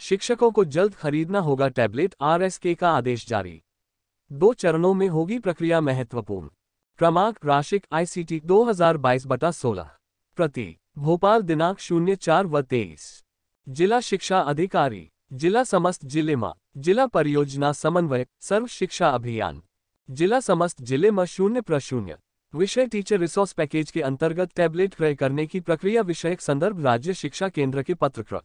शिक्षकों को जल्द खरीदना होगा टैबलेट आरएसके का आदेश जारी दो चरणों में होगी प्रक्रिया महत्वपूर्ण क्रमांक राशिक आईसीटी 2022 बटा 16 प्रति भोपाल दिनांक शून्य चार व तेईस जिला शिक्षा अधिकारी जिला समस्त जिले में जिला परियोजना समन्वय सर्व शिक्षा अभियान जिला समस्त जिले में शून्य प्रशून्य विषय टीचर रिसोर्स पैकेज के अंतर्गत टैबलेट क्रय करने की प्रक्रिया विषयक संदर्भ राज्य शिक्षा केंद्र के पत्रक्रम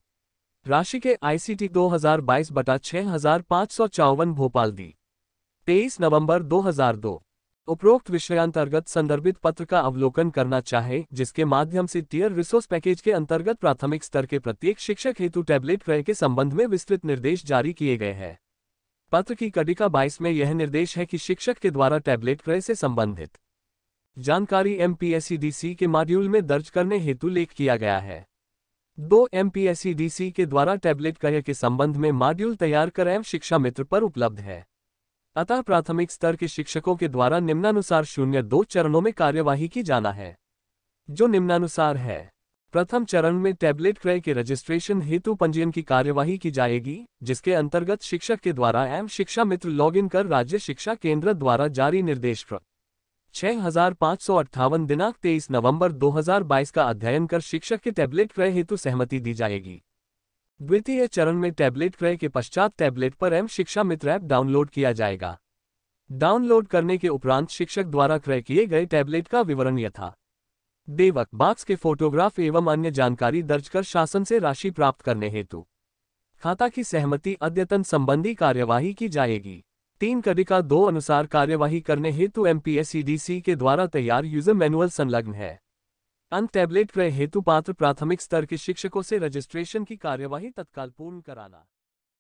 राशि के आईसीटी 2022 बटा हजार पाँच सौ चौवन भोपाल दी तेईस नवंबर 2002 उपरोक्त विषयांतर्गत संदर्भित पत्र का अवलोकन करना चाहे जिसके माध्यम से टीयर रिसोर्स पैकेज के अंतर्गत प्राथमिक स्तर के प्रत्येक शिक्षक हेतु टैबलेट क्रय के संबंध में विस्तृत निर्देश जारी किए गए हैं पत्र की कटिका बाईस में यह निर्देश है कि शिक्षक के द्वारा टैबलेट क्रय से संबंधित जानकारी एम के मॉड्यूल में दर्ज करने हेतु लेख किया गया है दो एम पी के द्वारा टैबलेट कार्य के संबंध में मॉड्यूल तैयार कर एवं शिक्षा मित्र पर उपलब्ध है अतः प्राथमिक स्तर के शिक्षकों के द्वारा निम्नानुसार शून्य दो चरणों में कार्यवाही की जाना है जो निम्नानुसार है प्रथम चरण में टैबलेट क्रय के रजिस्ट्रेशन हेतु पंजीयन की कार्यवाही की जाएगी जिसके अंतर्गत शिक्षक के द्वारा एम शिक्षा मित्र लॉगिन कर राज्य शिक्षा केंद्र द्वारा जारी निर्देश प्रक्र छह दिनांक 23 नवंबर 2022 का अध्ययन कर शिक्षक के टैबलेट क्रय हेतु सहमति दी जाएगी द्वितीय चरण में टैबलेट क्रय के पश्चात टैबलेट पर एम शिक्षा मित्र ऐप डाउनलोड किया जाएगा डाउनलोड करने के उपरांत शिक्षक द्वारा क्रय किए गए टैबलेट का विवरण यथा देवक बाक्स के फोटोग्राफ एवं अन्य जानकारी दर्ज कर शासन से राशि प्राप्त करने हेतु खाता की सहमति अद्यतन संबंधी कार्यवाही की जाएगी तीन का दो अनुसार कार्यवाही करने हेतु एमपीएसईडीसी के द्वारा तैयार यूजर मैनुअल संलग्न है अंत टैबलेट क्रय हेतु पात्र प्राथमिक स्तर के शिक्षकों से रजिस्ट्रेशन की कार्यवाही तत्काल पूर्ण कराना